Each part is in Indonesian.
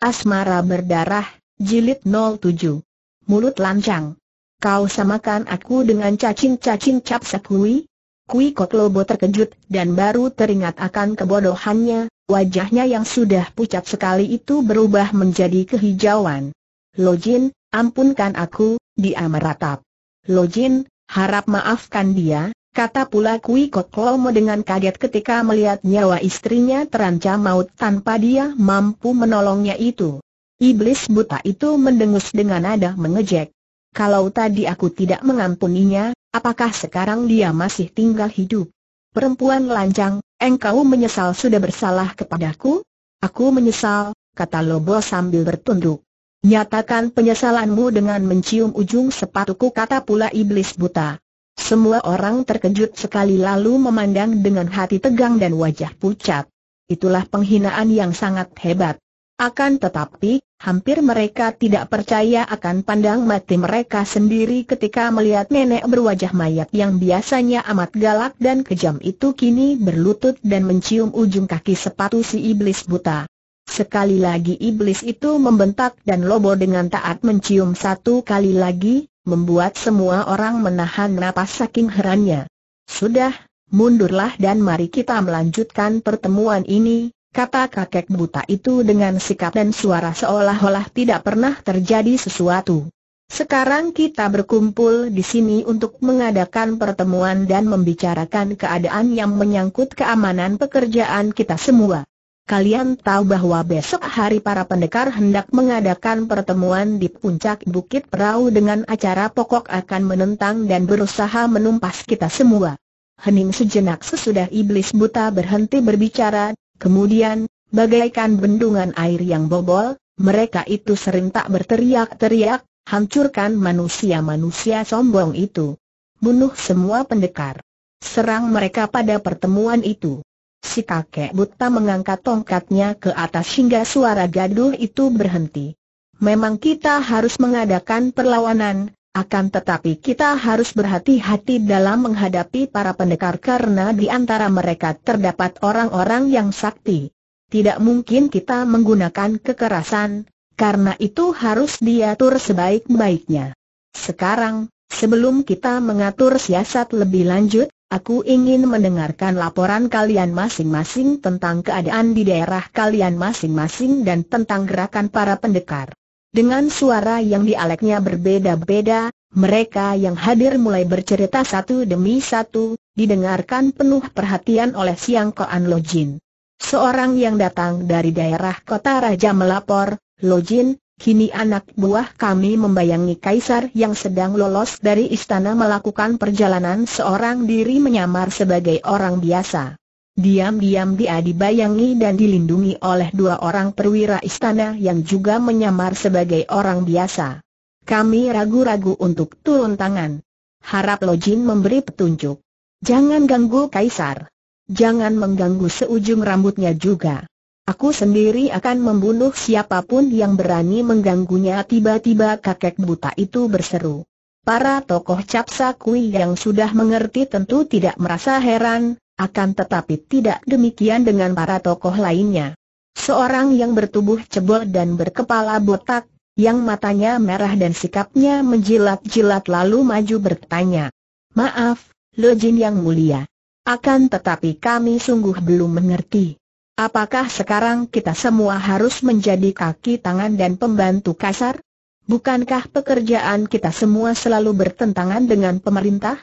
Asmara Berdarah, Jilid 07. Mulut Lancang. Kau samakan aku dengan cacing-cacing cap sekui? Kui Kotlobo terkejut dan baru teringat akan kebodohannya, wajahnya yang sudah pucat sekali itu berubah menjadi kehijauan. Lojin, ampunkan aku, dia meratap. Lojin, harap maafkan dia, Kata pula Kui Kot lomo dengan kaget ketika melihat nyawa istrinya terancam maut tanpa dia mampu menolongnya itu. Iblis buta itu mendengus dengan nada mengejek. Kalau tadi aku tidak mengampuninya, apakah sekarang dia masih tinggal hidup? Perempuan lancang, engkau menyesal sudah bersalah kepadaku? Aku menyesal, kata Lobo sambil bertunduk. Nyatakan penyesalanmu dengan mencium ujung sepatuku kata pula iblis buta. Semua orang terkejut sekali lalu memandang dengan hati tegang dan wajah pucat. Itulah penghinaan yang sangat hebat. Akan tetapi, hampir mereka tidak percaya akan pandang mati mereka sendiri ketika melihat nenek berwajah mayat yang biasanya amat galak dan kejam itu kini berlutut dan mencium ujung kaki sepatu si iblis buta. Sekali lagi iblis itu membentak dan Lobo dengan taat mencium satu kali lagi, membuat semua orang menahan napas saking herannya. Sudah, mundurlah dan mari kita melanjutkan pertemuan ini, kata kakek buta itu dengan sikap dan suara seolah-olah tidak pernah terjadi sesuatu. Sekarang kita berkumpul di sini untuk mengadakan pertemuan dan membicarakan keadaan yang menyangkut keamanan pekerjaan kita semua. Kalian tahu bahwa besok hari para pendekar hendak mengadakan pertemuan di puncak Bukit Perahu dengan acara pokok akan menentang dan berusaha menumpas kita semua. Hening sejenak sesudah iblis buta berhenti berbicara, kemudian, bagaikan bendungan air yang bobol, mereka itu sering tak berteriak-teriak, hancurkan manusia-manusia sombong itu. Bunuh semua pendekar. Serang mereka pada pertemuan itu. Si kakek buta mengangkat tongkatnya ke atas hingga suara gaduh itu berhenti. Memang kita harus mengadakan perlawanan, akan tetapi kita harus berhati-hati dalam menghadapi para pendekar karena di antara mereka terdapat orang-orang yang sakti. Tidak mungkin kita menggunakan kekerasan, karena itu harus diatur sebaik-baiknya. Sekarang, sebelum kita mengatur siasat lebih lanjut, Aku ingin mendengarkan laporan kalian masing-masing tentang keadaan di daerah kalian masing-masing dan tentang gerakan para pendekar. Dengan suara yang dialeknya berbeda-beda, mereka yang hadir mulai bercerita satu demi satu, didengarkan penuh perhatian oleh Siang Koan Lojin. Seorang yang datang dari daerah kota raja melapor, Lojin, Kini anak buah kami membayangi kaisar yang sedang lolos dari istana melakukan perjalanan seorang diri menyamar sebagai orang biasa. Diam-diam dia dibayangi dan dilindungi oleh dua orang perwira istana yang juga menyamar sebagai orang biasa. Kami ragu-ragu untuk turun tangan. Harap Lojin memberi petunjuk. Jangan ganggu kaisar. Jangan mengganggu seujung rambutnya juga. Aku sendiri akan membunuh siapapun yang berani mengganggunya Tiba-tiba kakek buta itu berseru Para tokoh capsa kui yang sudah mengerti tentu tidak merasa heran Akan tetapi tidak demikian dengan para tokoh lainnya Seorang yang bertubuh cebol dan berkepala botak yang matanya merah dan sikapnya menjilat-jilat lalu maju bertanya. Maaf, Lejin yang mulia. Akan tetapi kami sungguh belum mengerti. Apakah sekarang kita semua harus menjadi kaki tangan dan pembantu kasar? Bukankah pekerjaan kita semua selalu bertentangan dengan pemerintah?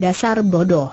Dasar bodoh.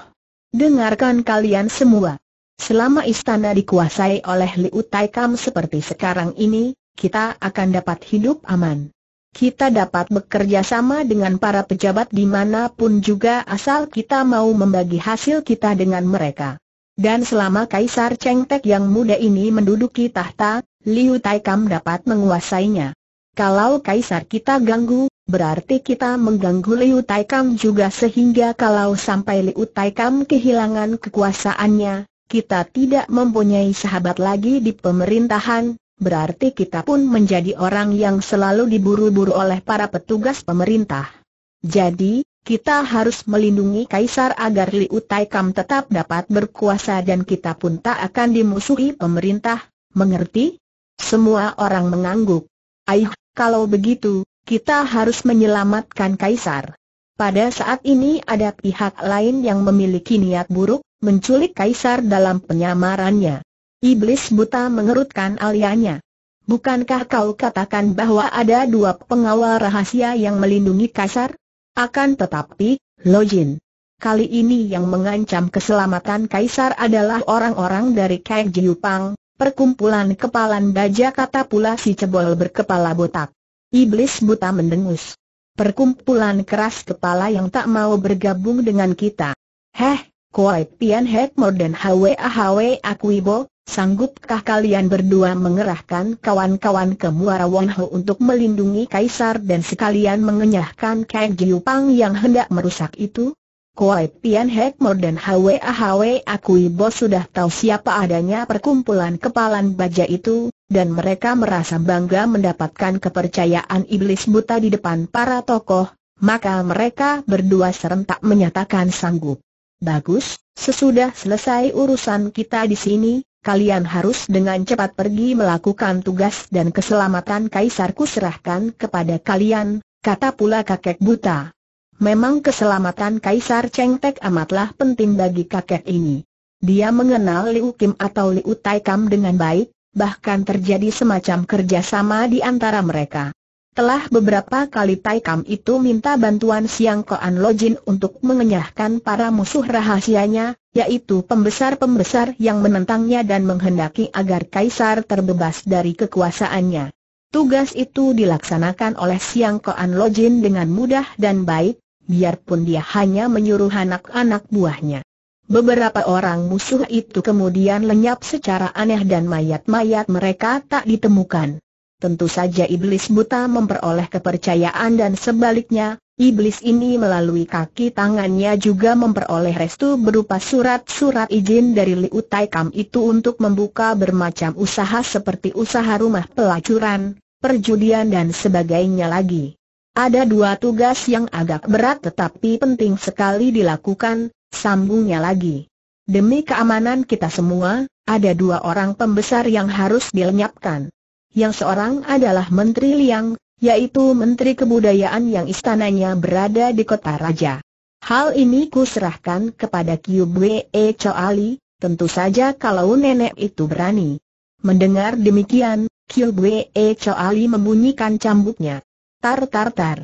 Dengarkan kalian semua. Selama istana dikuasai oleh Liu Taikam seperti sekarang ini, kita akan dapat hidup aman. Kita dapat bekerja sama dengan para pejabat dimanapun juga asal kita mau membagi hasil kita dengan mereka. Dan selama Kaisar Cheng Tek yang muda ini menduduki tahta, Liu Taikam dapat menguasainya. Kalau Kaisar kita ganggu, berarti kita mengganggu Liu Taikam juga sehingga kalau sampai Liu Taikam kehilangan kekuasaannya, kita tidak mempunyai sahabat lagi di pemerintahan, berarti kita pun menjadi orang yang selalu diburu-buru oleh para petugas pemerintah. Jadi, kita harus melindungi Kaisar agar Liu Tai Kam tetap dapat berkuasa dan kita pun tak akan dimusuhi pemerintah, mengerti? Semua orang mengangguk. Aih, kalau begitu, kita harus menyelamatkan Kaisar. Pada saat ini ada pihak lain yang memiliki niat buruk, menculik Kaisar dalam penyamarannya. Iblis buta mengerutkan alianya. Bukankah kau katakan bahwa ada dua pengawal rahasia yang melindungi Kaisar? Akan tetapi, Lojin. Kali ini yang mengancam keselamatan Kaisar adalah orang-orang dari Kek Jiupang, perkumpulan kepalan baja kata pula si cebol berkepala botak. Iblis buta mendengus. Perkumpulan keras kepala yang tak mau bergabung dengan kita. Heh, Koi Pian Hek Morden Hwa Hwa Akuibo, Sanggupkah kalian berdua mengerahkan kawan-kawan ke Muara Wonho untuk melindungi Kaisar dan sekalian mengenyahkan Kang Giupang yang hendak merusak itu? Kuai Pian Hekmor dan Hwa Hwa Akui Bos sudah tahu siapa adanya perkumpulan kepalan baja itu, dan mereka merasa bangga mendapatkan kepercayaan iblis buta di depan para tokoh, maka mereka berdua serentak menyatakan sanggup. Bagus, sesudah selesai urusan kita di sini, kalian harus dengan cepat pergi melakukan tugas dan keselamatan kaisarku serahkan kepada kalian, kata pula kakek buta. Memang keselamatan kaisar Chengtek amatlah penting bagi kakek ini. Dia mengenal Liu Kim atau Liu Taikam dengan baik, bahkan terjadi semacam kerjasama di antara mereka. Telah beberapa kali Taikam itu minta bantuan Siang Koan Lojin untuk mengenyahkan para musuh rahasianya, yaitu pembesar-pembesar yang menentangnya dan menghendaki agar Kaisar terbebas dari kekuasaannya. Tugas itu dilaksanakan oleh Siang Koan Lojin dengan mudah dan baik, biarpun dia hanya menyuruh anak-anak buahnya. Beberapa orang musuh itu kemudian lenyap secara aneh dan mayat-mayat mereka tak ditemukan. Tentu saja iblis buta memperoleh kepercayaan dan sebaliknya, iblis ini melalui kaki tangannya juga memperoleh restu berupa surat-surat izin dari Liu Tai Kam itu untuk membuka bermacam usaha seperti usaha rumah pelacuran, perjudian dan sebagainya lagi. Ada dua tugas yang agak berat tetapi penting sekali dilakukan, sambungnya lagi. Demi keamanan kita semua, ada dua orang pembesar yang harus dilenyapkan yang seorang adalah Menteri Liang, yaitu Menteri Kebudayaan yang istananya berada di kota raja. Hal ini kuserahkan kepada e Chao Ali, tentu saja kalau nenek itu berani. Mendengar demikian, e Chao Ali membunyikan cambuknya. Tar tar tar.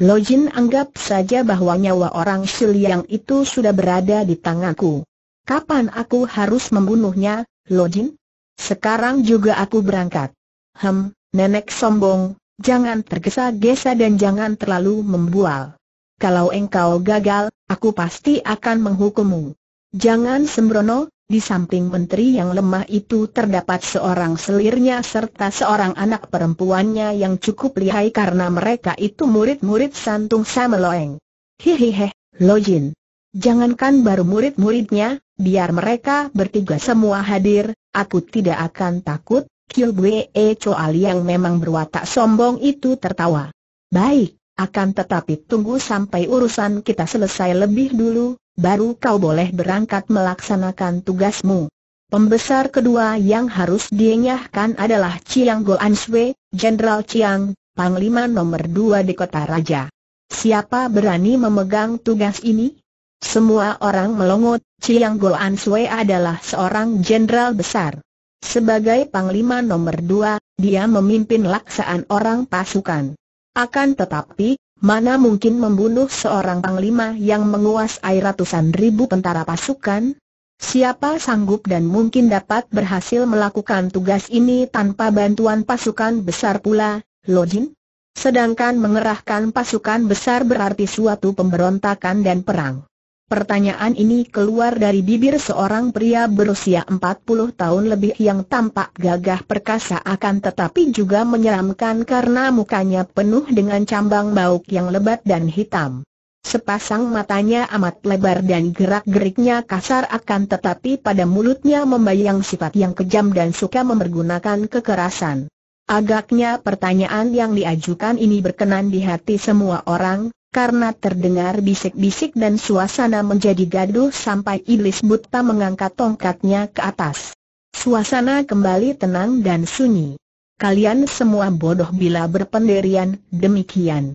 Lojin anggap saja bahwa nyawa orang Siliang itu sudah berada di tanganku. Kapan aku harus membunuhnya, Lojin? Sekarang juga aku berangkat. Hem, nenek sombong, jangan tergesa-gesa dan jangan terlalu membual. Kalau engkau gagal, aku pasti akan menghukummu. Jangan sembrono, di samping menteri yang lemah itu terdapat seorang selirnya serta seorang anak perempuannya yang cukup lihai karena mereka itu murid-murid santung sama Sameloeng. Hihihe, Lojin. Jangankan baru murid-muridnya, biar mereka bertiga semua hadir, aku tidak akan takut, Kilbue eh, Choali yang memang berwatak sombong itu tertawa. Baik, akan tetapi tunggu sampai urusan kita selesai lebih dulu, baru kau boleh berangkat melaksanakan tugasmu. Pembesar kedua yang harus dienyahkan adalah Chiang Goan Sui, Jenderal Chiang, Panglima nomor dua di kota Raja. Siapa berani memegang tugas ini? Semua orang melongot, Chiang Goan Sui adalah seorang jenderal besar. Sebagai panglima nomor dua, dia memimpin laksaan orang pasukan. Akan tetapi, mana mungkin membunuh seorang panglima yang menguasai ratusan ribu tentara pasukan? Siapa sanggup dan mungkin dapat berhasil melakukan tugas ini tanpa bantuan pasukan besar pula, Lojin? Sedangkan mengerahkan pasukan besar berarti suatu pemberontakan dan perang. Pertanyaan ini keluar dari bibir seorang pria berusia 40 tahun lebih yang tampak gagah perkasa akan tetapi juga menyeramkan karena mukanya penuh dengan cambang bauk yang lebat dan hitam. Sepasang matanya amat lebar dan gerak-geriknya kasar akan tetapi pada mulutnya membayang sifat yang kejam dan suka memergunakan kekerasan. Agaknya pertanyaan yang diajukan ini berkenan di hati semua orang, karena terdengar bisik-bisik dan suasana menjadi gaduh sampai iblis buta mengangkat tongkatnya ke atas. Suasana kembali tenang dan sunyi. Kalian semua bodoh bila berpendirian demikian.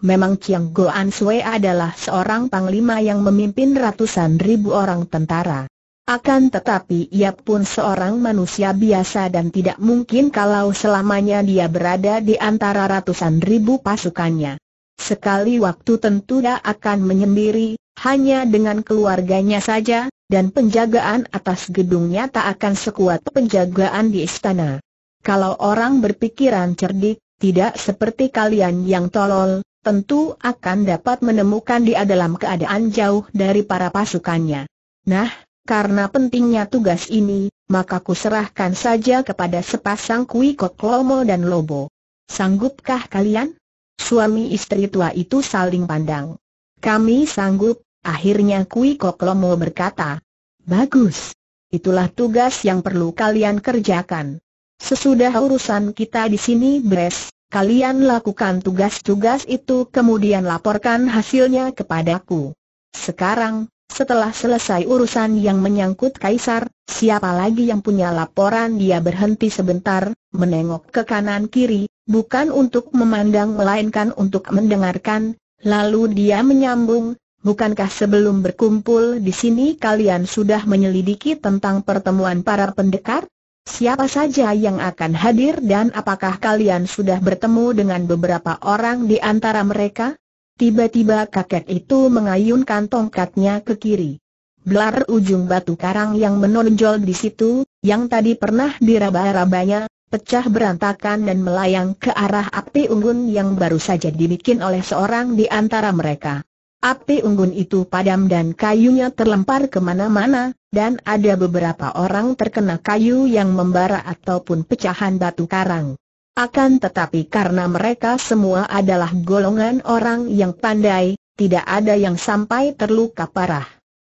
Memang Chiang Goan Sui adalah seorang panglima yang memimpin ratusan ribu orang tentara. Akan tetapi ia pun seorang manusia biasa dan tidak mungkin kalau selamanya dia berada di antara ratusan ribu pasukannya. Sekali waktu tentu dia akan menyendiri, hanya dengan keluarganya saja, dan penjagaan atas gedungnya tak akan sekuat penjagaan di istana. Kalau orang berpikiran cerdik, tidak seperti kalian yang tolol, tentu akan dapat menemukan dia dalam keadaan jauh dari para pasukannya. Nah, karena pentingnya tugas ini, maka kuserahkan saja kepada sepasang kui Klomo dan Lobo. Sanggupkah kalian? Suami istri tua itu saling pandang. Kami sanggup, akhirnya Kui Koklomo berkata. Bagus. Itulah tugas yang perlu kalian kerjakan. Sesudah urusan kita di sini beres, kalian lakukan tugas-tugas itu kemudian laporkan hasilnya kepadaku. Sekarang, setelah selesai urusan yang menyangkut Kaisar, siapa lagi yang punya laporan dia berhenti sebentar, menengok ke kanan kiri, bukan untuk memandang melainkan untuk mendengarkan, lalu dia menyambung, bukankah sebelum berkumpul di sini kalian sudah menyelidiki tentang pertemuan para pendekar? Siapa saja yang akan hadir dan apakah kalian sudah bertemu dengan beberapa orang di antara mereka? Tiba-tiba kakek itu mengayunkan tongkatnya ke kiri. Blar ujung batu karang yang menonjol di situ, yang tadi pernah diraba-rabanya, pecah berantakan dan melayang ke arah api unggun yang baru saja dibikin oleh seorang di antara mereka. Api unggun itu padam dan kayunya terlempar kemana-mana, dan ada beberapa orang terkena kayu yang membara ataupun pecahan batu karang. Akan tetapi karena mereka semua adalah golongan orang yang pandai, tidak ada yang sampai terluka parah.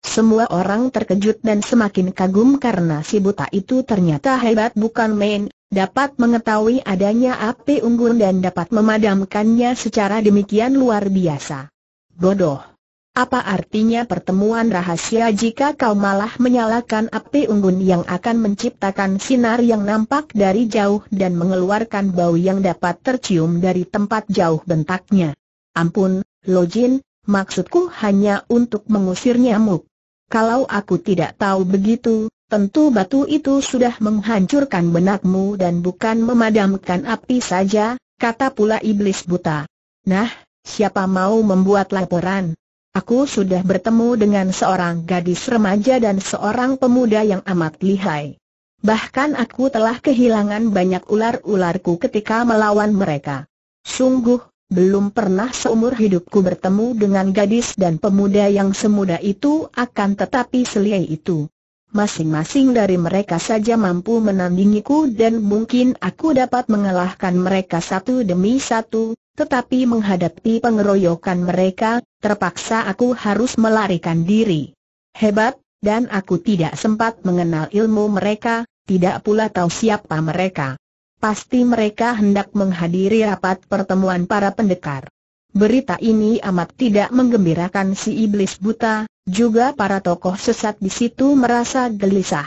Semua orang terkejut dan semakin kagum karena si buta itu ternyata hebat bukan main, dapat mengetahui adanya api unggun dan dapat memadamkannya secara demikian luar biasa. Bodoh. Apa artinya pertemuan rahasia jika kau malah menyalakan api unggun yang akan menciptakan sinar yang nampak dari jauh dan mengeluarkan bau yang dapat tercium dari tempat jauh bentaknya? Ampun, Lojin, maksudku hanya untuk mengusir nyamuk. Kalau aku tidak tahu begitu, tentu batu itu sudah menghancurkan benakmu dan bukan memadamkan api saja, kata pula iblis buta. Nah, siapa mau membuat laporan? Aku sudah bertemu dengan seorang gadis remaja dan seorang pemuda yang amat lihai. Bahkan aku telah kehilangan banyak ular-ularku ketika melawan mereka. Sungguh, belum pernah seumur hidupku bertemu dengan gadis dan pemuda yang semuda itu akan tetapi selia itu. Masing-masing dari mereka saja mampu menandingiku dan mungkin aku dapat mengalahkan mereka satu demi satu, tetapi menghadapi pengeroyokan mereka, terpaksa aku harus melarikan diri. Hebat, dan aku tidak sempat mengenal ilmu mereka, tidak pula tahu siapa mereka. Pasti mereka hendak menghadiri rapat pertemuan para pendekar. Berita ini amat tidak menggembirakan si iblis buta, juga para tokoh sesat di situ merasa gelisah.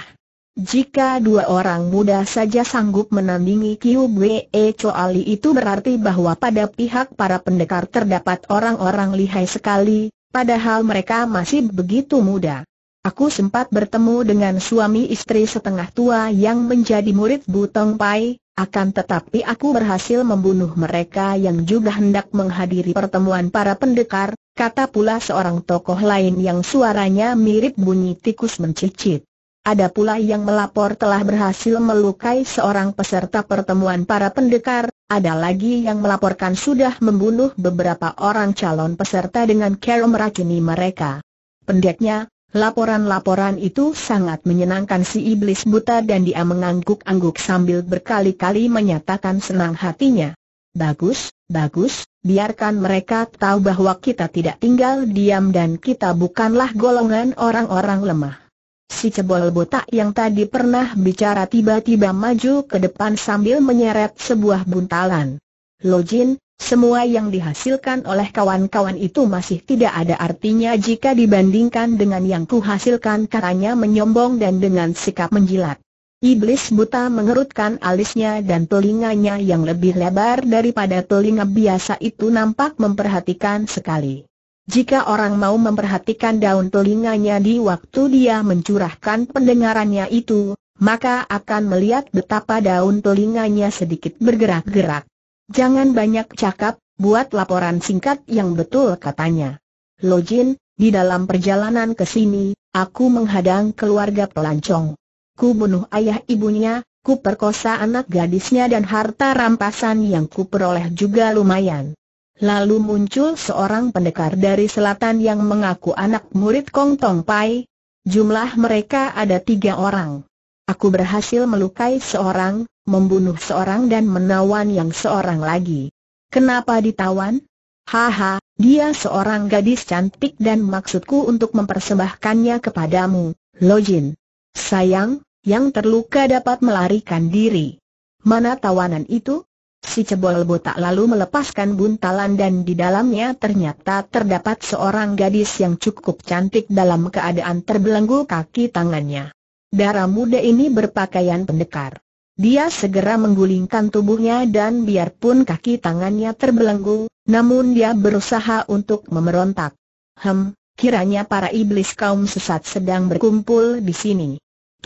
Jika dua orang muda saja sanggup menandingi Kiubwe Choali itu berarti bahwa pada pihak para pendekar terdapat orang-orang lihai sekali, padahal mereka masih begitu muda. Aku sempat bertemu dengan suami istri setengah tua yang menjadi murid Butong Pai, akan tetapi aku berhasil membunuh mereka yang juga hendak menghadiri pertemuan para pendekar, Kata pula seorang tokoh lain yang suaranya mirip bunyi tikus mencicit. Ada pula yang melapor telah berhasil melukai seorang peserta pertemuan para pendekar, ada lagi yang melaporkan sudah membunuh beberapa orang calon peserta dengan cara meracuni mereka. Pendeknya, laporan-laporan itu sangat menyenangkan si iblis buta dan dia mengangguk-angguk sambil berkali-kali menyatakan senang hatinya. Bagus, bagus, biarkan mereka tahu bahwa kita tidak tinggal diam dan kita bukanlah golongan orang-orang lemah. Si cebol botak yang tadi pernah bicara tiba-tiba maju ke depan sambil menyeret sebuah buntalan. Lojin, semua yang dihasilkan oleh kawan-kawan itu masih tidak ada artinya jika dibandingkan dengan yang kuhasilkan katanya menyombong dan dengan sikap menjilat. Iblis buta mengerutkan alisnya dan telinganya yang lebih lebar daripada telinga biasa itu nampak memperhatikan sekali. Jika orang mau memperhatikan daun telinganya di waktu dia mencurahkan pendengarannya itu, maka akan melihat betapa daun telinganya sedikit bergerak-gerak. Jangan banyak cakap, buat laporan singkat yang betul katanya. Lojin, di dalam perjalanan ke sini, aku menghadang keluarga pelancong ku bunuh ayah ibunya, ku perkosa anak gadisnya dan harta rampasan yang ku peroleh juga lumayan. Lalu muncul seorang pendekar dari selatan yang mengaku anak murid Kong Tong Pai. Jumlah mereka ada tiga orang. Aku berhasil melukai seorang, membunuh seorang dan menawan yang seorang lagi. Kenapa ditawan? Haha, dia seorang gadis cantik dan maksudku untuk mempersembahkannya kepadamu, Lojin. Sayang, yang terluka dapat melarikan diri. Mana tawanan itu? Si cebol botak lalu melepaskan buntalan dan di dalamnya ternyata terdapat seorang gadis yang cukup cantik dalam keadaan terbelenggu kaki tangannya. Darah muda ini berpakaian pendekar. Dia segera menggulingkan tubuhnya dan biarpun kaki tangannya terbelenggu, namun dia berusaha untuk memerontak. Hem, kiranya para iblis kaum sesat sedang berkumpul di sini.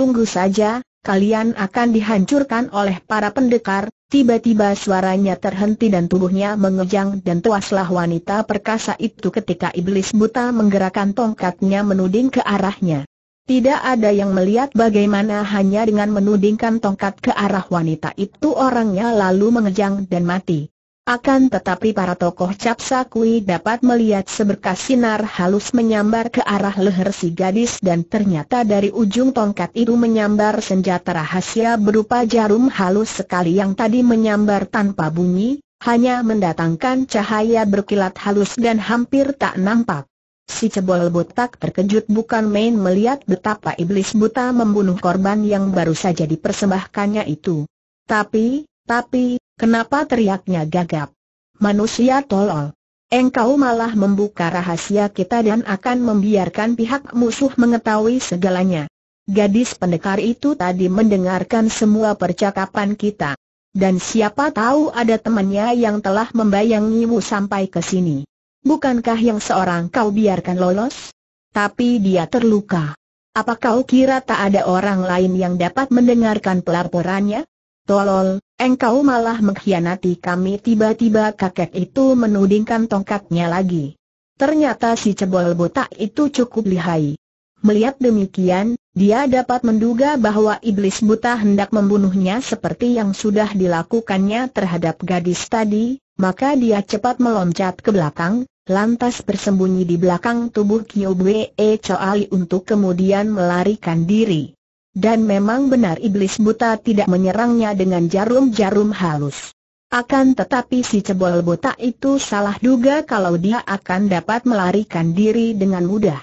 Tunggu saja, kalian akan dihancurkan oleh para pendekar, tiba-tiba suaranya terhenti dan tubuhnya mengejang dan tuaslah wanita perkasa itu ketika iblis buta menggerakkan tongkatnya menuding ke arahnya. Tidak ada yang melihat bagaimana hanya dengan menudingkan tongkat ke arah wanita itu orangnya lalu mengejang dan mati. Akan tetapi para tokoh Capsa Kui dapat melihat seberkas sinar halus menyambar ke arah leher si gadis dan ternyata dari ujung tongkat itu menyambar senjata rahasia berupa jarum halus sekali yang tadi menyambar tanpa bunyi, hanya mendatangkan cahaya berkilat halus dan hampir tak nampak. Si cebol botak terkejut bukan main melihat betapa iblis buta membunuh korban yang baru saja dipersembahkannya itu. Tapi, tapi, Kenapa teriaknya gagap? Manusia tolol. Engkau malah membuka rahasia kita dan akan membiarkan pihak musuh mengetahui segalanya. Gadis pendekar itu tadi mendengarkan semua percakapan kita. Dan siapa tahu ada temannya yang telah membayangimu sampai ke sini. Bukankah yang seorang kau biarkan lolos? Tapi dia terluka. Apa kau kira tak ada orang lain yang dapat mendengarkan pelaporannya? Tolol, Engkau malah mengkhianati kami tiba-tiba kakek itu menudingkan tongkatnya lagi. Ternyata si cebol botak itu cukup lihai. Melihat demikian, dia dapat menduga bahwa iblis buta hendak membunuhnya seperti yang sudah dilakukannya terhadap gadis tadi, maka dia cepat meloncat ke belakang, lantas bersembunyi di belakang tubuh Kiobwe Choali untuk kemudian melarikan diri. Dan memang benar iblis buta tidak menyerangnya dengan jarum-jarum halus. Akan tetapi si cebol buta itu salah duga kalau dia akan dapat melarikan diri dengan mudah.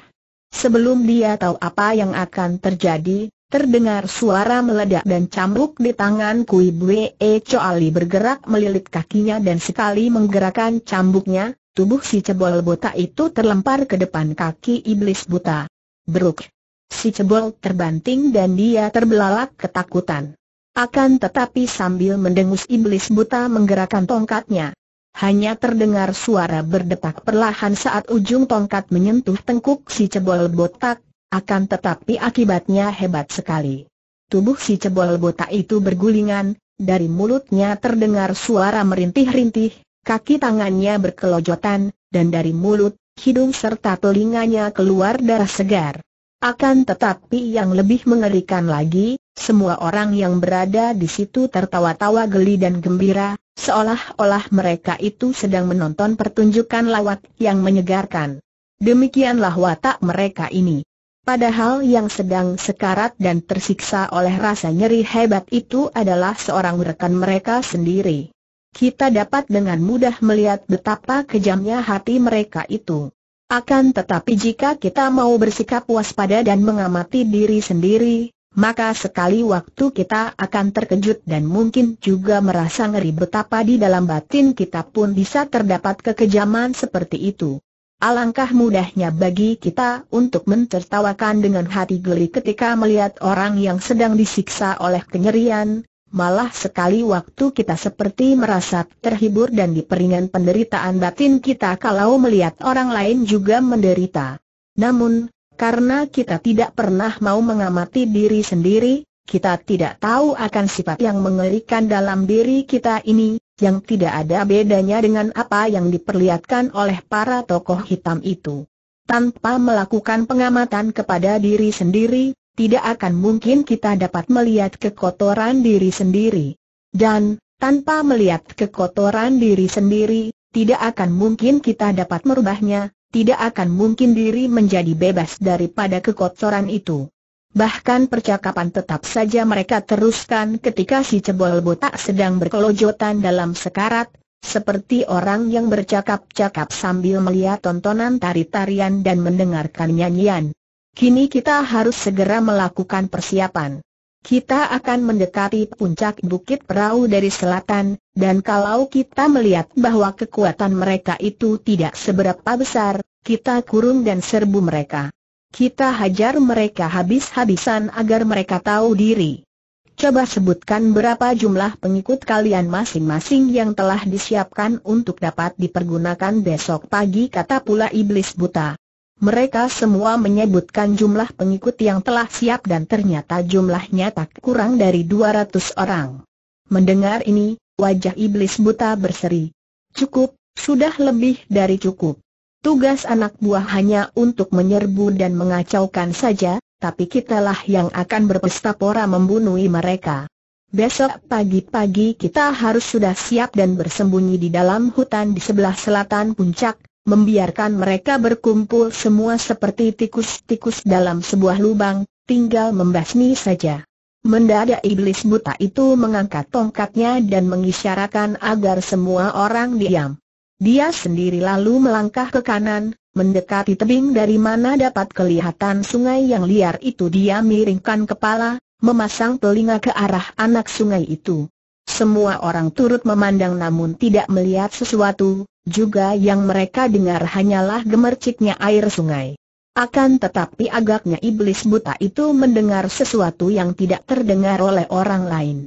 Sebelum dia tahu apa yang akan terjadi, terdengar suara meledak dan cambuk di tangan Kui Bwe Choali bergerak melilit kakinya dan sekali menggerakkan cambuknya, tubuh si cebol buta itu terlempar ke depan kaki iblis buta. Beruk! Si cebol terbanting dan dia terbelalak ketakutan. Akan tetapi sambil mendengus iblis buta menggerakkan tongkatnya. Hanya terdengar suara berdetak perlahan saat ujung tongkat menyentuh tengkuk si cebol botak, akan tetapi akibatnya hebat sekali. Tubuh si cebol botak itu bergulingan, dari mulutnya terdengar suara merintih-rintih, kaki tangannya berkelojotan, dan dari mulut, hidung serta telinganya keluar darah segar. Akan tetapi yang lebih mengerikan lagi, semua orang yang berada di situ tertawa-tawa geli dan gembira, seolah-olah mereka itu sedang menonton pertunjukan lawak yang menyegarkan. Demikianlah watak mereka ini. Padahal yang sedang sekarat dan tersiksa oleh rasa nyeri hebat itu adalah seorang rekan mereka sendiri. Kita dapat dengan mudah melihat betapa kejamnya hati mereka itu. Akan tetapi jika kita mau bersikap waspada dan mengamati diri sendiri, maka sekali waktu kita akan terkejut dan mungkin juga merasa ngeri betapa di dalam batin kita pun bisa terdapat kekejaman seperti itu. Alangkah mudahnya bagi kita untuk mentertawakan dengan hati geli ketika melihat orang yang sedang disiksa oleh kenyerian, Malah sekali waktu kita seperti merasa terhibur dan diperingan penderitaan batin kita kalau melihat orang lain juga menderita. Namun, karena kita tidak pernah mau mengamati diri sendiri, kita tidak tahu akan sifat yang mengerikan dalam diri kita ini, yang tidak ada bedanya dengan apa yang diperlihatkan oleh para tokoh hitam itu. Tanpa melakukan pengamatan kepada diri sendiri, tidak akan mungkin kita dapat melihat kekotoran diri sendiri. Dan, tanpa melihat kekotoran diri sendiri, tidak akan mungkin kita dapat merubahnya, tidak akan mungkin diri menjadi bebas daripada kekotoran itu. Bahkan percakapan tetap saja mereka teruskan ketika si cebol botak sedang berkelojotan dalam sekarat, seperti orang yang bercakap-cakap sambil melihat tontonan tari-tarian dan mendengarkan nyanyian. Kini kita harus segera melakukan persiapan. Kita akan mendekati puncak Bukit Perahu dari selatan, dan kalau kita melihat bahwa kekuatan mereka itu tidak seberapa besar, kita kurung dan serbu mereka. Kita hajar mereka habis-habisan agar mereka tahu diri. Coba sebutkan berapa jumlah pengikut kalian masing-masing yang telah disiapkan untuk dapat dipergunakan besok pagi kata pula iblis buta. Mereka semua menyebutkan jumlah pengikut yang telah siap dan ternyata jumlahnya tak kurang dari 200 orang. Mendengar ini, wajah iblis buta berseri. Cukup, sudah lebih dari cukup. Tugas anak buah hanya untuk menyerbu dan mengacaukan saja, tapi kitalah yang akan berpesta pora membunuh mereka. Besok pagi-pagi kita harus sudah siap dan bersembunyi di dalam hutan di sebelah selatan puncak, membiarkan mereka berkumpul semua seperti tikus-tikus dalam sebuah lubang, tinggal membasmi saja. Mendadak iblis buta itu mengangkat tongkatnya dan mengisyaratkan agar semua orang diam. Dia sendiri lalu melangkah ke kanan, mendekati tebing dari mana dapat kelihatan sungai yang liar itu dia miringkan kepala, memasang telinga ke arah anak sungai itu. Semua orang turut memandang namun tidak melihat sesuatu, juga yang mereka dengar hanyalah gemerciknya air sungai. Akan tetapi agaknya iblis buta itu mendengar sesuatu yang tidak terdengar oleh orang lain.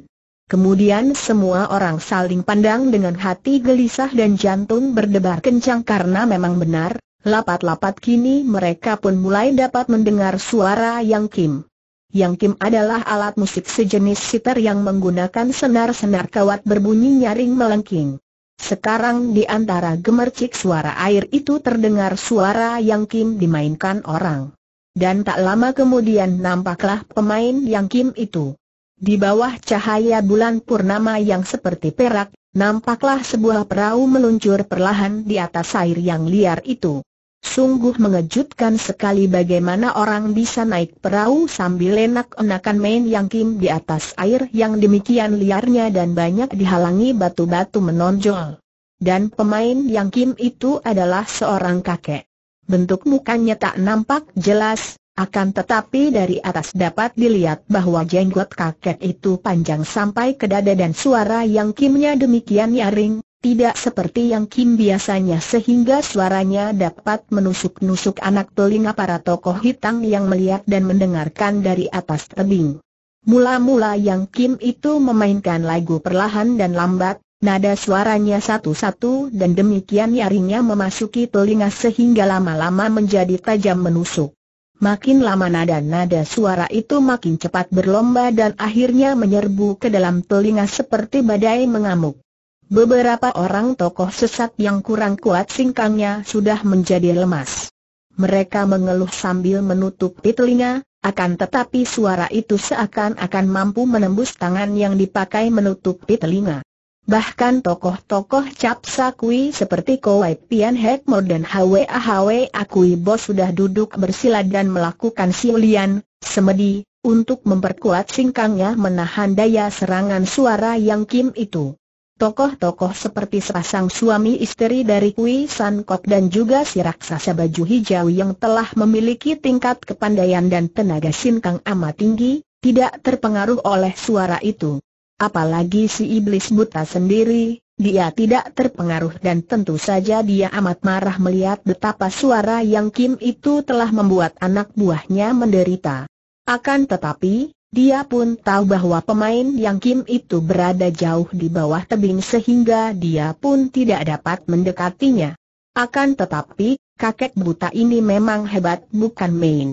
Kemudian semua orang saling pandang dengan hati gelisah dan jantung berdebar kencang karena memang benar, lapat-lapat kini mereka pun mulai dapat mendengar suara Yang Kim yang Kim adalah alat musik sejenis sitar yang menggunakan senar-senar kawat berbunyi nyaring melengking. Sekarang di antara gemercik suara air itu terdengar suara yang Kim dimainkan orang. Dan tak lama kemudian nampaklah pemain yang Kim itu. Di bawah cahaya bulan purnama yang seperti perak, nampaklah sebuah perahu meluncur perlahan di atas air yang liar itu. Sungguh mengejutkan sekali bagaimana orang bisa naik perahu sambil enak-enakan main yang kim di atas air yang demikian liarnya dan banyak dihalangi batu-batu menonjol. Dan pemain yang kim itu adalah seorang kakek. Bentuk mukanya tak nampak jelas, akan tetapi dari atas dapat dilihat bahwa jenggot kakek itu panjang sampai ke dada dan suara yang kimnya demikian nyaring, tidak seperti yang Kim biasanya sehingga suaranya dapat menusuk-nusuk anak telinga para tokoh hitam yang melihat dan mendengarkan dari atas tebing. Mula-mula yang Kim itu memainkan lagu perlahan dan lambat, nada suaranya satu-satu dan demikian nyaringnya memasuki telinga sehingga lama-lama menjadi tajam menusuk. Makin lama nada-nada suara itu makin cepat berlomba dan akhirnya menyerbu ke dalam telinga seperti badai mengamuk. Beberapa orang tokoh sesat yang kurang kuat singkangnya sudah menjadi lemas. Mereka mengeluh sambil menutup telinga, akan tetapi suara itu seakan-akan mampu menembus tangan yang dipakai menutup telinga. Bahkan tokoh-tokoh cap sakui seperti Kowai Pian Hekmo dan Hwa Hwa ah Akui ah Bos sudah duduk bersila dan melakukan siulian, semedi, untuk memperkuat singkangnya menahan daya serangan suara yang kim itu. Tokoh-tokoh seperti sepasang suami istri dari Kui San Kok dan juga si raksasa baju hijau yang telah memiliki tingkat kepandaian dan tenaga sinkang amat tinggi, tidak terpengaruh oleh suara itu. Apalagi si iblis buta sendiri, dia tidak terpengaruh dan tentu saja dia amat marah melihat betapa suara yang Kim itu telah membuat anak buahnya menderita. Akan tetapi, dia pun tahu bahwa pemain yang Kim itu berada jauh di bawah tebing sehingga dia pun tidak dapat mendekatinya. Akan tetapi, kakek buta ini memang hebat bukan main.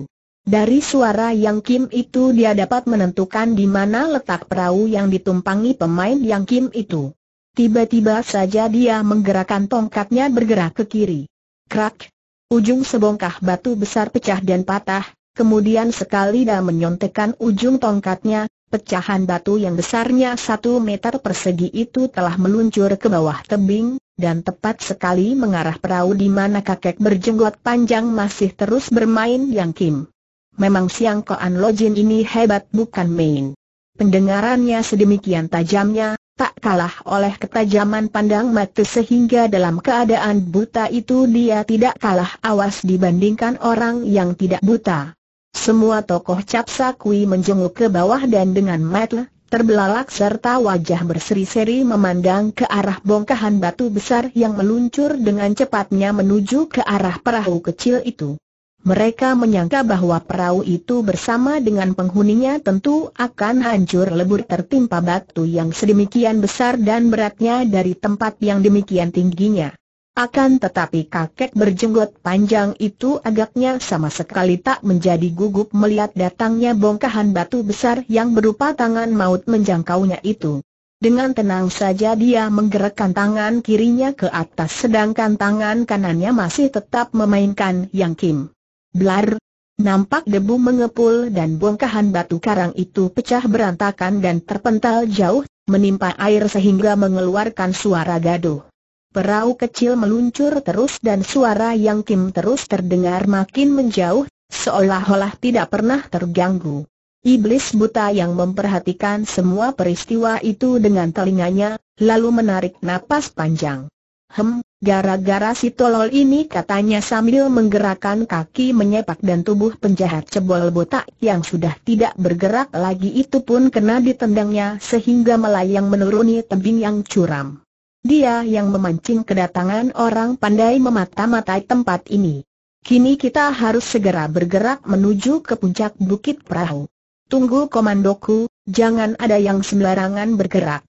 Dari suara yang Kim itu dia dapat menentukan di mana letak perahu yang ditumpangi pemain yang Kim itu. Tiba-tiba saja dia menggerakkan tongkatnya bergerak ke kiri. Krak! Ujung sebongkah batu besar pecah dan patah, kemudian sekali dah menyontekkan ujung tongkatnya, pecahan batu yang besarnya satu meter persegi itu telah meluncur ke bawah tebing, dan tepat sekali mengarah perahu di mana kakek berjenggot panjang masih terus bermain yang kim. Memang siang Koan Lojin ini hebat bukan main. Pendengarannya sedemikian tajamnya, tak kalah oleh ketajaman pandang mata sehingga dalam keadaan buta itu dia tidak kalah awas dibandingkan orang yang tidak buta. Semua tokoh capsa kui menjenguk ke bawah dan dengan mata terbelalak serta wajah berseri-seri memandang ke arah bongkahan batu besar yang meluncur dengan cepatnya menuju ke arah perahu kecil itu. Mereka menyangka bahwa perahu itu bersama dengan penghuninya tentu akan hancur lebur tertimpa batu yang sedemikian besar dan beratnya dari tempat yang demikian tingginya. Akan tetapi kakek berjenggot panjang itu agaknya sama sekali tak menjadi gugup melihat datangnya bongkahan batu besar yang berupa tangan maut menjangkaunya itu. Dengan tenang saja dia menggerakkan tangan kirinya ke atas sedangkan tangan kanannya masih tetap memainkan yang kim. Blar! Nampak debu mengepul dan bongkahan batu karang itu pecah berantakan dan terpental jauh, menimpa air sehingga mengeluarkan suara gaduh. Perahu kecil meluncur terus dan suara yang Kim terus terdengar makin menjauh, seolah-olah tidak pernah terganggu. Iblis buta yang memperhatikan semua peristiwa itu dengan telinganya, lalu menarik napas panjang. Hem, gara-gara si tolol ini katanya sambil menggerakkan kaki menyepak dan tubuh penjahat cebol botak yang sudah tidak bergerak lagi itu pun kena ditendangnya sehingga melayang menuruni tebing yang curam. Dia yang memancing kedatangan orang pandai memata-matai tempat ini. Kini kita harus segera bergerak menuju ke puncak Bukit Perahu. Tunggu komandoku, jangan ada yang sembarangan bergerak.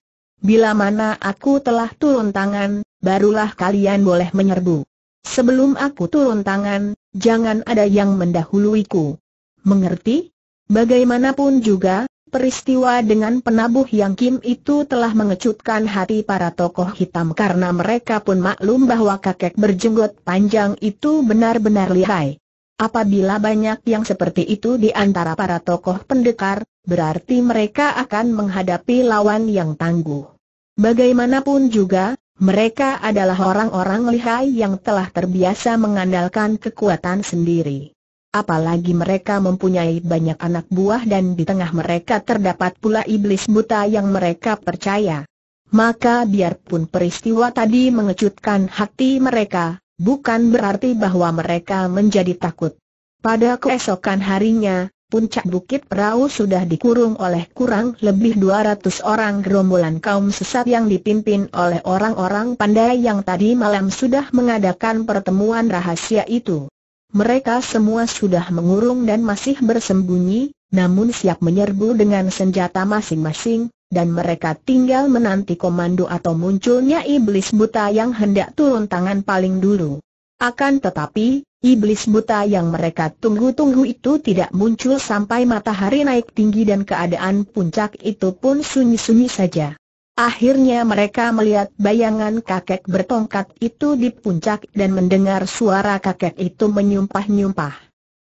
Bila mana aku telah turun tangan, barulah kalian boleh menyerbu. Sebelum aku turun tangan, jangan ada yang mendahuluiku. Mengerti? Bagaimanapun juga, Peristiwa dengan penabuh yang Kim itu telah mengecutkan hati para tokoh hitam karena mereka pun maklum bahwa kakek berjenggot panjang itu benar-benar lihai. Apabila banyak yang seperti itu di antara para tokoh pendekar, berarti mereka akan menghadapi lawan yang tangguh. Bagaimanapun juga, mereka adalah orang-orang lihai yang telah terbiasa mengandalkan kekuatan sendiri. Apalagi mereka mempunyai banyak anak buah dan di tengah mereka terdapat pula iblis buta yang mereka percaya. Maka biarpun peristiwa tadi mengecutkan hati mereka, bukan berarti bahwa mereka menjadi takut. Pada keesokan harinya, puncak Bukit Perahu sudah dikurung oleh kurang lebih 200 orang gerombolan kaum sesat yang dipimpin oleh orang-orang pandai yang tadi malam sudah mengadakan pertemuan rahasia itu. Mereka semua sudah mengurung dan masih bersembunyi, namun siap menyerbu dengan senjata masing-masing, dan mereka tinggal menanti komando atau munculnya iblis buta yang hendak turun tangan paling dulu. Akan tetapi, iblis buta yang mereka tunggu-tunggu itu tidak muncul sampai matahari naik tinggi dan keadaan puncak itu pun sunyi-sunyi saja. Akhirnya mereka melihat bayangan kakek bertongkat itu di puncak dan mendengar suara kakek itu menyumpah-nyumpah.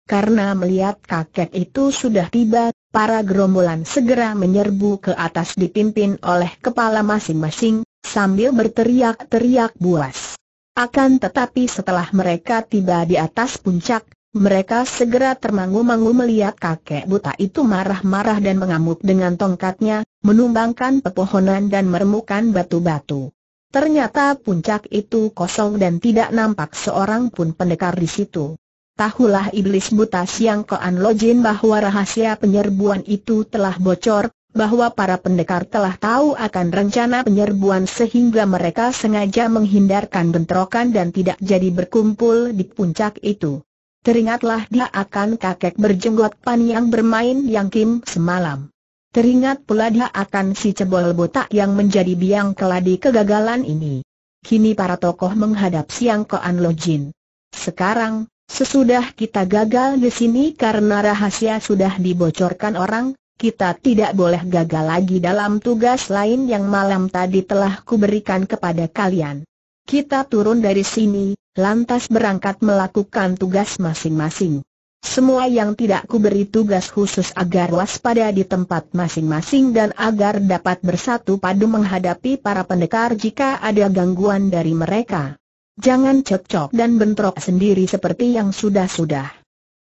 Karena melihat kakek itu sudah tiba, para gerombolan segera menyerbu ke atas dipimpin oleh kepala masing-masing, sambil berteriak-teriak buas. Akan tetapi setelah mereka tiba di atas puncak, mereka segera termangu-mangu melihat kakek buta itu marah-marah dan mengamuk dengan tongkatnya, menumbangkan pepohonan dan meremukan batu-batu. Ternyata puncak itu kosong dan tidak nampak seorang pun pendekar di situ. Tahulah iblis buta Siang Koan Lojin bahwa rahasia penyerbuan itu telah bocor, bahwa para pendekar telah tahu akan rencana penyerbuan sehingga mereka sengaja menghindarkan bentrokan dan tidak jadi berkumpul di puncak itu. Teringatlah dia akan kakek berjenggot Pan yang bermain yang Kim semalam. Teringat pula dia akan si cebol botak yang menjadi biang keladi kegagalan ini. Kini para tokoh menghadap Siang Koan Lojin. Sekarang, sesudah kita gagal di sini karena rahasia sudah dibocorkan orang, kita tidak boleh gagal lagi dalam tugas lain yang malam tadi telah kuberikan kepada kalian. Kita turun dari sini, lantas berangkat melakukan tugas masing-masing. Semua yang tidak kuberi tugas khusus agar waspada di tempat masing-masing dan agar dapat bersatu padu menghadapi para pendekar jika ada gangguan dari mereka. Jangan cekcok dan bentrok sendiri seperti yang sudah-sudah.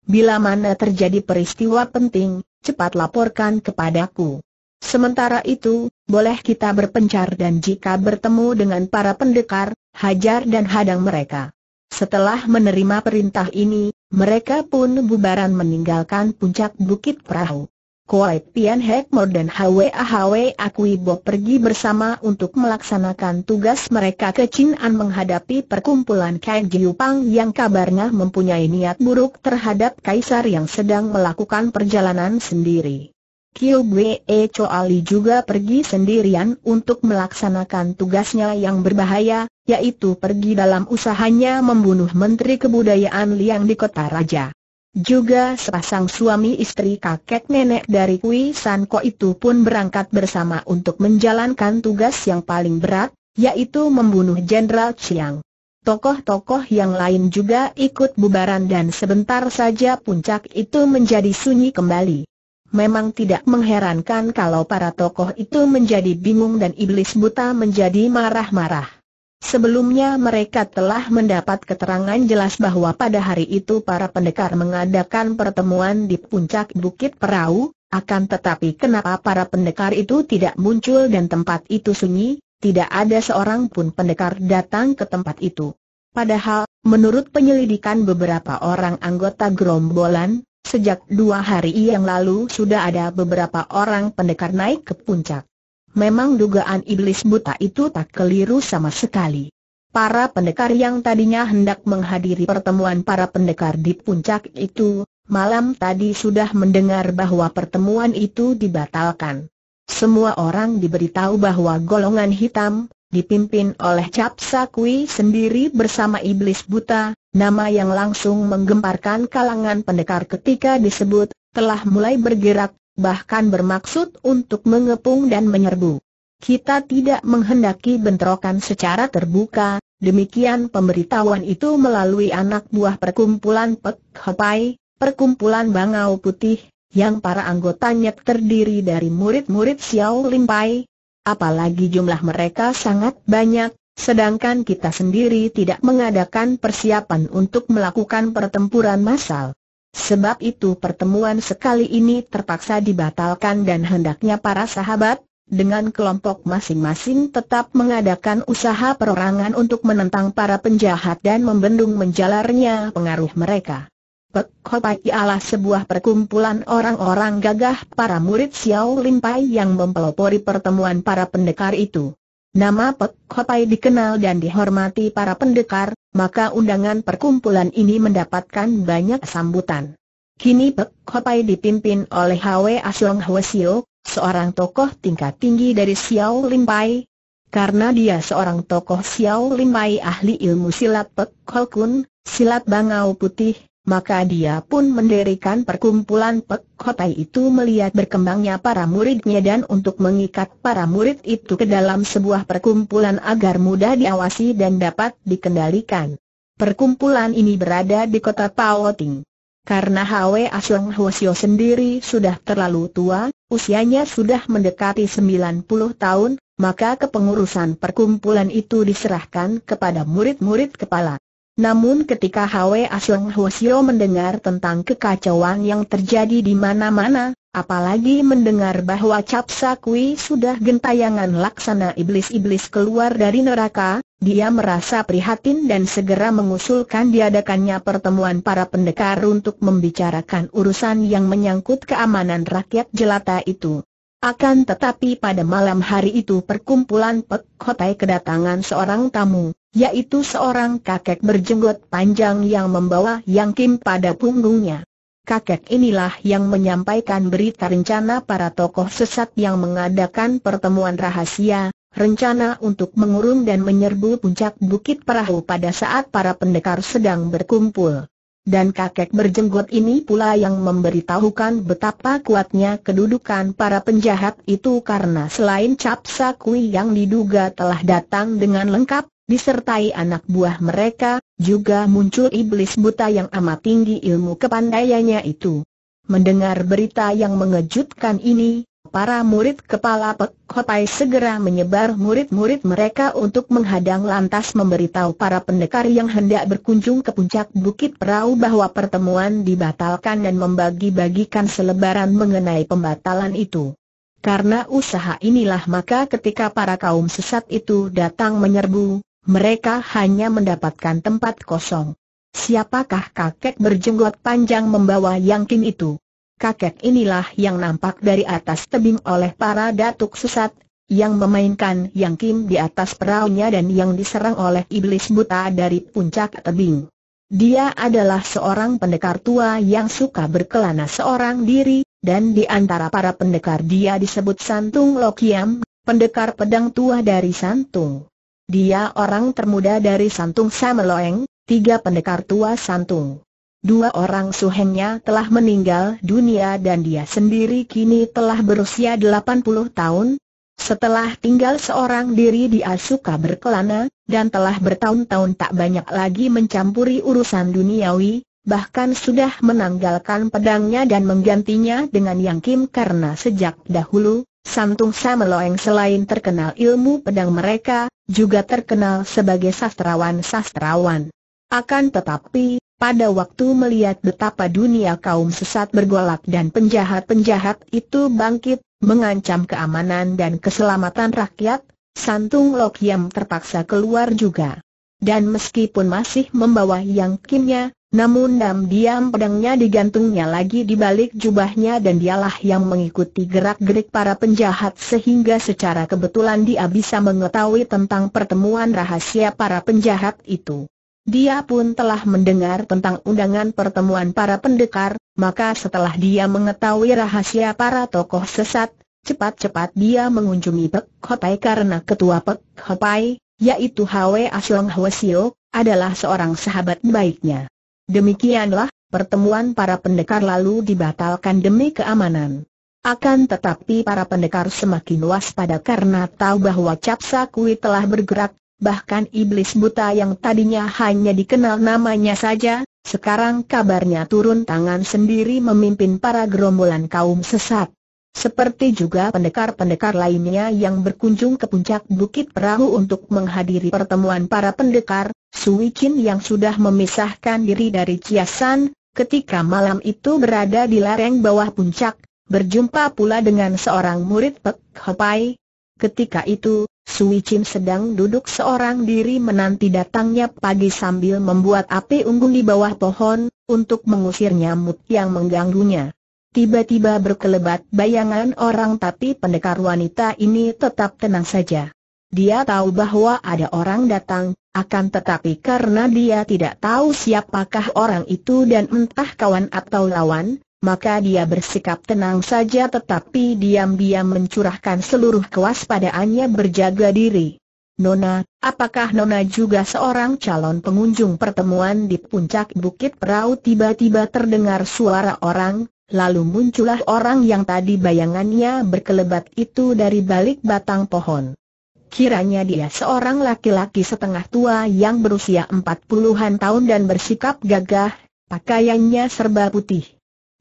Bila mana terjadi peristiwa penting, cepat laporkan kepadaku. Sementara itu, boleh kita berpencar dan jika bertemu dengan para pendekar, hajar dan hadang mereka. Setelah menerima perintah ini, mereka pun bubaran meninggalkan puncak bukit perahu. Koi Pian Hekmor dan Hwa Hwa Akui Bo pergi bersama untuk melaksanakan tugas mereka ke Chin'an menghadapi perkumpulan Kai Jiupang yang kabarnya mempunyai niat buruk terhadap Kaisar yang sedang melakukan perjalanan sendiri. Kiu Bwe eh, Choali juga pergi sendirian untuk melaksanakan tugasnya yang berbahaya, yaitu pergi dalam usahanya membunuh Menteri Kebudayaan Liang di Kota Raja. Juga sepasang suami istri kakek nenek dari Kui Sanko itu pun berangkat bersama untuk menjalankan tugas yang paling berat, yaitu membunuh Jenderal Chiang. Tokoh-tokoh yang lain juga ikut bubaran dan sebentar saja puncak itu menjadi sunyi kembali. Memang tidak mengherankan kalau para tokoh itu menjadi bingung dan iblis buta menjadi marah-marah. Sebelumnya mereka telah mendapat keterangan jelas bahwa pada hari itu para pendekar mengadakan pertemuan di puncak Bukit Perahu, akan tetapi kenapa para pendekar itu tidak muncul dan tempat itu sunyi, tidak ada seorang pun pendekar datang ke tempat itu. Padahal, menurut penyelidikan beberapa orang anggota gerombolan, Sejak dua hari yang lalu sudah ada beberapa orang pendekar naik ke puncak. Memang dugaan iblis buta itu tak keliru sama sekali. Para pendekar yang tadinya hendak menghadiri pertemuan para pendekar di puncak itu, malam tadi sudah mendengar bahwa pertemuan itu dibatalkan. Semua orang diberitahu bahwa golongan hitam, dipimpin oleh Cap Kui sendiri bersama iblis buta, Nama yang langsung menggemparkan kalangan pendekar ketika disebut, telah mulai bergerak, bahkan bermaksud untuk mengepung dan menyerbu. Kita tidak menghendaki bentrokan secara terbuka, demikian pemberitahuan itu melalui anak buah perkumpulan Pek Hopai, perkumpulan Bangau Putih, yang para anggotanya terdiri dari murid-murid Xiao Limpai. Apalagi jumlah mereka sangat banyak, Sedangkan kita sendiri tidak mengadakan persiapan untuk melakukan pertempuran massal. Sebab itu pertemuan sekali ini terpaksa dibatalkan dan hendaknya para sahabat, dengan kelompok masing-masing tetap mengadakan usaha perorangan untuk menentang para penjahat dan membendung menjalarnya pengaruh mereka. Pekopai ialah sebuah perkumpulan orang-orang gagah para murid Xiao Limpai yang mempelopori pertemuan para pendekar itu. Nama Pek Kopai dikenal dan dihormati para pendekar, maka undangan perkumpulan ini mendapatkan banyak sambutan. Kini Pek Kopai dipimpin oleh Hwe Asyong Hwesio, seorang tokoh tingkat tinggi dari Xiao Limpai. Karena dia seorang tokoh Xiao Limpai ahli ilmu silat Pek Hokun, silat bangau putih, maka dia pun mendirikan perkumpulan Pek itu melihat berkembangnya para muridnya dan untuk mengikat para murid itu ke dalam sebuah perkumpulan agar mudah diawasi dan dapat dikendalikan. Perkumpulan ini berada di kota Paoting. Karena Hwa Asung Hwasyo sendiri sudah terlalu tua, usianya sudah mendekati 90 tahun, maka kepengurusan perkumpulan itu diserahkan kepada murid-murid kepala. Namun ketika Hwe Asyong Hwasyo mendengar tentang kekacauan yang terjadi di mana-mana, apalagi mendengar bahwa Cap sudah gentayangan laksana iblis-iblis keluar dari neraka, dia merasa prihatin dan segera mengusulkan diadakannya pertemuan para pendekar untuk membicarakan urusan yang menyangkut keamanan rakyat jelata itu. Akan tetapi pada malam hari itu perkumpulan Pek Hotai kedatangan seorang tamu yaitu seorang kakek berjenggot panjang yang membawa Yang Kim pada punggungnya. Kakek inilah yang menyampaikan berita rencana para tokoh sesat yang mengadakan pertemuan rahasia, rencana untuk mengurung dan menyerbu puncak Bukit Perahu pada saat para pendekar sedang berkumpul. Dan kakek berjenggot ini pula yang memberitahukan betapa kuatnya kedudukan para penjahat itu karena selain capsa kui yang diduga telah datang dengan lengkap, disertai anak buah mereka, juga muncul iblis buta yang amat tinggi ilmu kepandaiannya itu. Mendengar berita yang mengejutkan ini, para murid kepala Pek segera menyebar murid-murid mereka untuk menghadang lantas memberitahu para pendekar yang hendak berkunjung ke puncak Bukit Perahu bahwa pertemuan dibatalkan dan membagi-bagikan selebaran mengenai pembatalan itu. Karena usaha inilah maka ketika para kaum sesat itu datang menyerbu, mereka hanya mendapatkan tempat kosong. Siapakah kakek berjenggot panjang membawa yang kim itu? Kakek inilah yang nampak dari atas tebing oleh para datuk sesat, yang memainkan yang kim di atas perahunya dan yang diserang oleh iblis buta dari puncak tebing. Dia adalah seorang pendekar tua yang suka berkelana seorang diri, dan di antara para pendekar dia disebut Santung Lokiam, pendekar pedang tua dari Santung. Dia orang termuda dari Santung Sameloeng, tiga pendekar tua Santung. Dua orang suhengnya telah meninggal dunia dan dia sendiri kini telah berusia 80 tahun. Setelah tinggal seorang diri di Asuka berkelana, dan telah bertahun-tahun tak banyak lagi mencampuri urusan duniawi, bahkan sudah menanggalkan pedangnya dan menggantinya dengan yang Kim karena sejak dahulu, Santung Meloeng selain terkenal ilmu pedang mereka, juga terkenal sebagai sastrawan-sastrawan. Akan tetapi, pada waktu melihat betapa dunia kaum sesat bergolak dan penjahat-penjahat itu bangkit, mengancam keamanan dan keselamatan rakyat, Santung Lokiam terpaksa keluar juga. Dan meskipun masih membawa yang kimnya, namun diam-diam pedangnya digantungnya lagi di balik jubahnya dan dialah yang mengikuti gerak-gerik para penjahat sehingga secara kebetulan dia bisa mengetahui tentang pertemuan rahasia para penjahat itu. Dia pun telah mendengar tentang undangan pertemuan para pendekar, maka setelah dia mengetahui rahasia para tokoh sesat, cepat-cepat dia mengunjungi Pek Hopai karena ketua Pek Hopai, yaitu Hwe Asyong Hwesio, adalah seorang sahabat baiknya. Demikianlah, pertemuan para pendekar lalu dibatalkan demi keamanan. Akan tetapi para pendekar semakin waspada karena tahu bahwa Capsa Kui telah bergerak, bahkan iblis buta yang tadinya hanya dikenal namanya saja, sekarang kabarnya turun tangan sendiri memimpin para gerombolan kaum sesat. Seperti juga pendekar-pendekar lainnya yang berkunjung ke puncak Bukit Perahu untuk menghadiri pertemuan para pendekar, Sui Chin yang sudah memisahkan diri dari Ciasan, ketika malam itu berada di lereng bawah puncak, berjumpa pula dengan seorang murid Pek Hopai. Ketika itu, Sui Chin sedang duduk seorang diri menanti datangnya pagi sambil membuat api unggun di bawah pohon, untuk mengusir nyamuk yang mengganggunya. Tiba-tiba berkelebat bayangan orang tapi pendekar wanita ini tetap tenang saja. Dia tahu bahwa ada orang datang, akan tetapi karena dia tidak tahu siapakah orang itu dan entah kawan atau lawan, maka dia bersikap tenang saja tetapi diam-diam mencurahkan seluruh kewaspadaannya berjaga diri. Nona, apakah Nona juga seorang calon pengunjung pertemuan di puncak Bukit Perahu tiba-tiba terdengar suara orang, lalu muncullah orang yang tadi bayangannya berkelebat itu dari balik batang pohon. Kiranya dia seorang laki-laki setengah tua yang berusia empat puluhan tahun dan bersikap gagah, pakaiannya serba putih.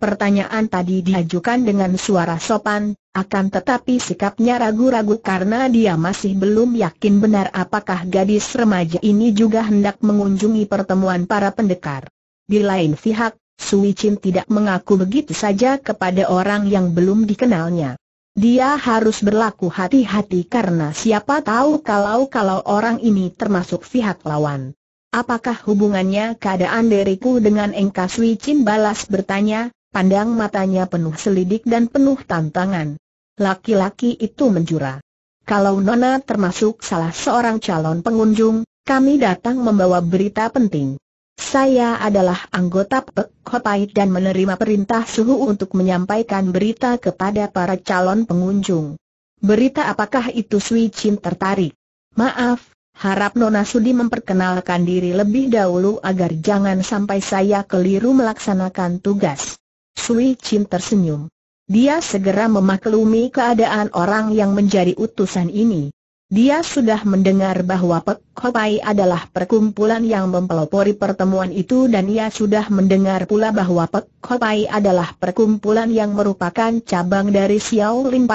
Pertanyaan tadi diajukan dengan suara sopan, akan tetapi sikapnya ragu-ragu karena dia masih belum yakin benar apakah gadis remaja ini juga hendak mengunjungi pertemuan para pendekar. Di lain pihak, Sui Chin tidak mengaku begitu saja kepada orang yang belum dikenalnya. Dia harus berlaku hati-hati karena siapa tahu kalau-kalau orang ini termasuk pihak lawan. Apakah hubungannya keadaan diriku dengan Engka Sui Chin balas bertanya, pandang matanya penuh selidik dan penuh tantangan. Laki-laki itu menjura. Kalau Nona termasuk salah seorang calon pengunjung, kami datang membawa berita penting. Saya adalah anggota Pek Hotai dan menerima perintah suhu untuk menyampaikan berita kepada para calon pengunjung. Berita apakah itu Sui Chin tertarik? Maaf, harap Nona Sudi memperkenalkan diri lebih dahulu agar jangan sampai saya keliru melaksanakan tugas. Sui Chin tersenyum. Dia segera memaklumi keadaan orang yang menjadi utusan ini. Dia sudah mendengar bahwa Pek Hopai adalah perkumpulan yang mempelopori pertemuan itu dan ia sudah mendengar pula bahwa Pek Hopai adalah perkumpulan yang merupakan cabang dari Xiao Lin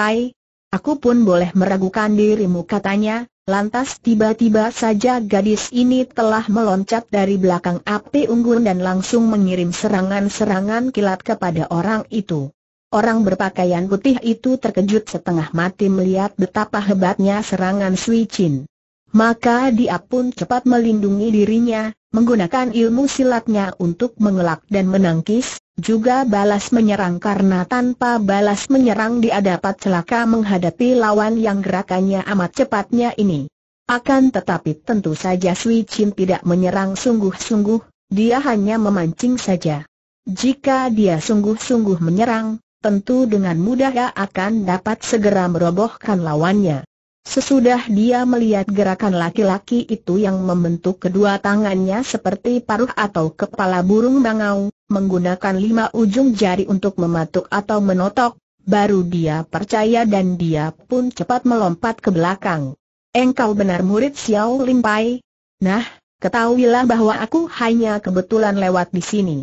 Aku pun boleh meragukan dirimu katanya, lantas tiba-tiba saja gadis ini telah meloncat dari belakang api unggun dan langsung mengirim serangan-serangan kilat kepada orang itu. Orang berpakaian putih itu terkejut setengah mati melihat betapa hebatnya serangan Sui Chin. Maka dia pun cepat melindungi dirinya, menggunakan ilmu silatnya untuk mengelak dan menangkis, juga balas menyerang karena tanpa balas menyerang dia dapat celaka menghadapi lawan yang gerakannya amat cepatnya ini. Akan tetapi tentu saja Sui Chin tidak menyerang sungguh-sungguh, dia hanya memancing saja. Jika dia sungguh-sungguh menyerang, tentu dengan mudah ia akan dapat segera merobohkan lawannya. Sesudah dia melihat gerakan laki-laki itu yang membentuk kedua tangannya seperti paruh atau kepala burung bangau, menggunakan lima ujung jari untuk mematuk atau menotok, baru dia percaya dan dia pun cepat melompat ke belakang. Engkau benar murid Xiao Limpai? Nah, ketahuilah bahwa aku hanya kebetulan lewat di sini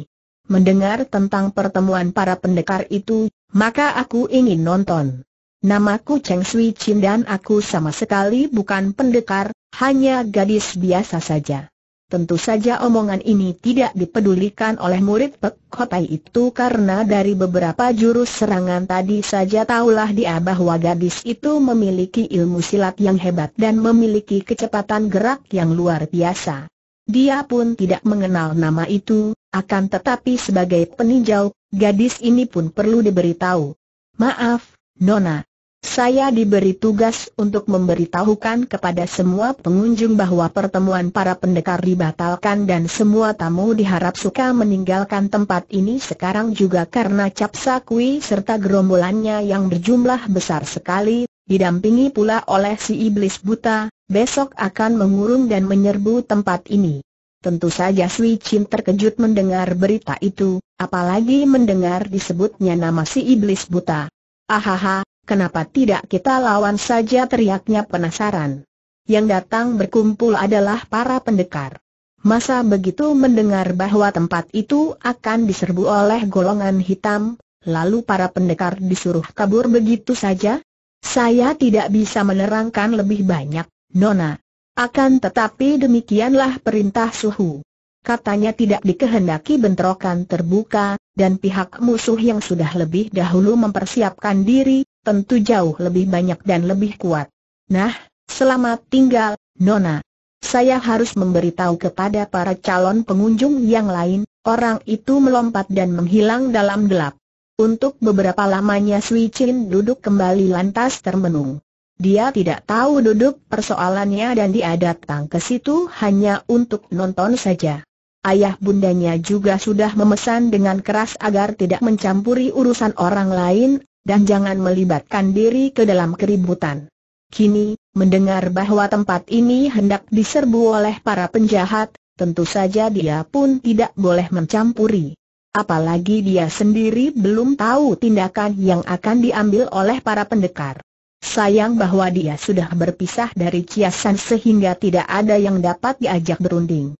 mendengar tentang pertemuan para pendekar itu, maka aku ingin nonton. Namaku Cheng Sui Chin dan aku sama sekali bukan pendekar, hanya gadis biasa saja. Tentu saja omongan ini tidak dipedulikan oleh murid Pek Kotai itu karena dari beberapa jurus serangan tadi saja taulah dia bahwa gadis itu memiliki ilmu silat yang hebat dan memiliki kecepatan gerak yang luar biasa. Dia pun tidak mengenal nama itu, akan tetapi sebagai peninjau, gadis ini pun perlu diberitahu. Maaf, Nona. Saya diberi tugas untuk memberitahukan kepada semua pengunjung bahwa pertemuan para pendekar dibatalkan dan semua tamu diharap suka meninggalkan tempat ini sekarang juga karena Cap kui serta gerombolannya yang berjumlah besar sekali, didampingi pula oleh si iblis buta, besok akan mengurung dan menyerbu tempat ini. Tentu saja Sui Chin terkejut mendengar berita itu, apalagi mendengar disebutnya nama si iblis buta. Ahaha, kenapa tidak kita lawan saja teriaknya penasaran. Yang datang berkumpul adalah para pendekar. Masa begitu mendengar bahwa tempat itu akan diserbu oleh golongan hitam, lalu para pendekar disuruh kabur begitu saja? Saya tidak bisa menerangkan lebih banyak, Nona, akan tetapi demikianlah perintah suhu. Katanya tidak dikehendaki bentrokan terbuka, dan pihak musuh yang sudah lebih dahulu mempersiapkan diri, tentu jauh lebih banyak dan lebih kuat. Nah, selamat tinggal, Nona. Saya harus memberitahu kepada para calon pengunjung yang lain, orang itu melompat dan menghilang dalam gelap. Untuk beberapa lamanya Sui Chin duduk kembali lantas termenung. Dia tidak tahu duduk persoalannya dan dia datang ke situ hanya untuk nonton saja. Ayah bundanya juga sudah memesan dengan keras agar tidak mencampuri urusan orang lain, dan jangan melibatkan diri ke dalam keributan. Kini, mendengar bahwa tempat ini hendak diserbu oleh para penjahat, tentu saja dia pun tidak boleh mencampuri. Apalagi dia sendiri belum tahu tindakan yang akan diambil oleh para pendekar. Sayang bahwa dia sudah berpisah dari Ciasan sehingga tidak ada yang dapat diajak berunding.